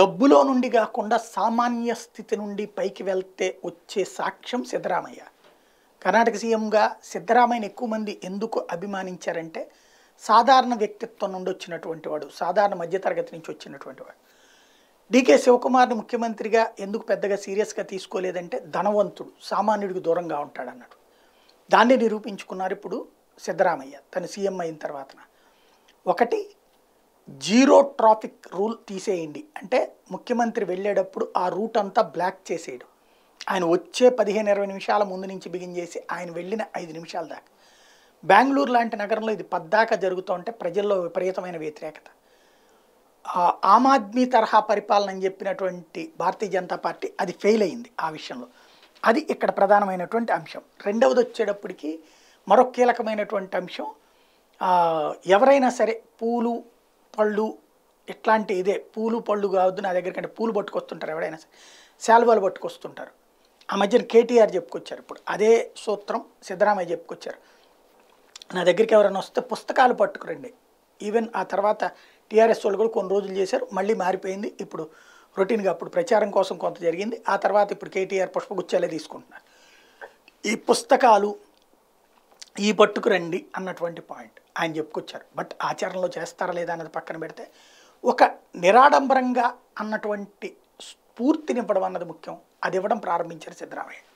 డబ్బులో నుండి కాకుండా సామాన్య స్థితి నుండి పైకి వెళ్తే వచ్చే సాక్ష్యం సిద్ధరామయ్య కర్ణాటక సీఎంగా సిద్ధరామయ్య ఎక్కువ మంది ఎందుకు అభిమానించారంటే సాధారణ వ్యక్తిత్వం నుండి వచ్చినటువంటి వాడు సాధారణ మధ్యతరగతి నుంచి వచ్చినటువంటి వాడు డికే శివకుమార్ని ముఖ్యమంత్రిగా ఎందుకు పెద్దగా సీరియస్గా తీసుకోలేదంటే ధనవంతుడు సామాన్యుడికి దూరంగా ఉంటాడు అన్నాడు దాన్ని నిరూపించుకున్నారు ఇప్పుడు సిద్ధరామయ్య తను సీఎం అయిన తర్వాత ఒకటి జీరో ట్రాఫిక్ రూల్ తీసేయండి అంటే ముఖ్యమంత్రి వెళ్ళేటప్పుడు ఆ రూట్ అంతా బ్లాక్ చేసేయడం ఆయన వచ్చే పదిహేను ఇరవై నిమిషాల ముందు నుంచి బిగిన్ చేసి ఆయన వెళ్ళిన ఐదు నిమిషాల దాకా బెంగళూరు లాంటి నగరంలో ఇది పద్దాకా జరుగుతూ ఉంటే ప్రజల్లో విపరీతమైన వ్యతిరేకత ఆమ్ ఆద్మీ తరహా పరిపాలన అని చెప్పినటువంటి భారతీయ జనతా పార్టీ అది ఫెయిల్ అయింది ఆ విషయంలో అది ఇక్కడ ప్రధానమైనటువంటి అంశం రెండవది వచ్చేటప్పటికి మరో కీలకమైనటువంటి అంశం ఎవరైనా సరే పూలు పళ్ళు ఇట్లాంటి ఇదే పూలు పళ్ళు కావద్దు నా దగ్గర కంటే పూలు పట్టుకొస్తుంటారు ఎవడైనా సరే శాల్వాలు పట్టుకొస్తుంటారు ఆ మధ్యన కేటీఆర్ చెప్పుకొచ్చారు ఇప్పుడు అదే సూత్రం సిద్ధరామయ్య చెప్పుకొచ్చారు నా దగ్గరికి ఎవరైనా వస్తే పుస్తకాలు పట్టుకురండి ఈవెన్ ఆ తర్వాత టీఆర్ఎస్ వాళ్ళు కూడా కొన్ని రోజులు చేశారు మళ్ళీ మారిపోయింది ఇప్పుడు రొటీన్గా అప్పుడు ప్రచారం కోసం కొంత జరిగింది ఆ తర్వాత ఇప్పుడు కేటీఆర్ పుష్పగుచ్చాలే తీసుకుంటున్నారు ఈ పుస్తకాలు ఈ పట్టుకు రండి అన్నటువంటి పాయింట్ ఆయన చెప్పుకొచ్చారు బట్ ఆచరణలో చేస్తారా లేదా అన్నది పక్కన పెడితే ఒక నిరాడంబరంగా అన్నటువంటి స్ఫూర్తినివ్వడం అన్నది ముఖ్యం అది ఇవ్వడం ప్రారంభించారు సిద్ధరామయ్య